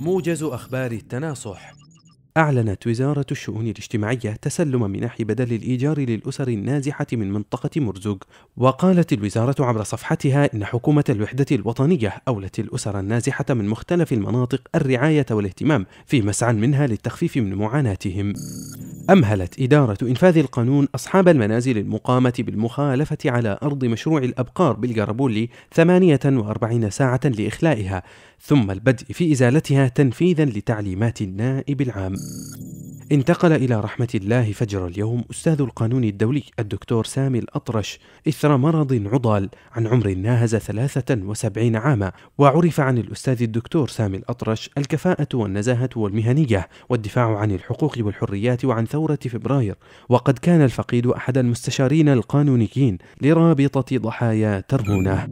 موجز أخبار التناصح أعلنت وزارة الشؤون الاجتماعية تسلم منح بدل الإيجار للأسر النازحة من منطقة مرزوق، وقالت الوزارة عبر صفحتها إن حكومة الوحدة الوطنية أولت الأسر النازحة من مختلف المناطق الرعاية والاهتمام في مسعى منها للتخفيف من معاناتهم. أمهلت إدارة إنفاذ القانون أصحاب المنازل المقامة بالمخالفة على أرض مشروع الأبقار بالقربولي 48 ساعة لإخلائها، ثم البدء في إزالتها تنفيذا لتعليمات النائب العام. انتقل إلى رحمة الله فجر اليوم أستاذ القانون الدولي الدكتور سامي الأطرش إثر مرض عضال عن عمر ناهز 73 عاما وعرف عن الأستاذ الدكتور سامي الأطرش الكفاءة والنزاهة والمهنية والدفاع عن الحقوق والحريات وعن ثورة فبراير وقد كان الفقيد أحد المستشارين القانونيين لرابطة ضحايا تربونه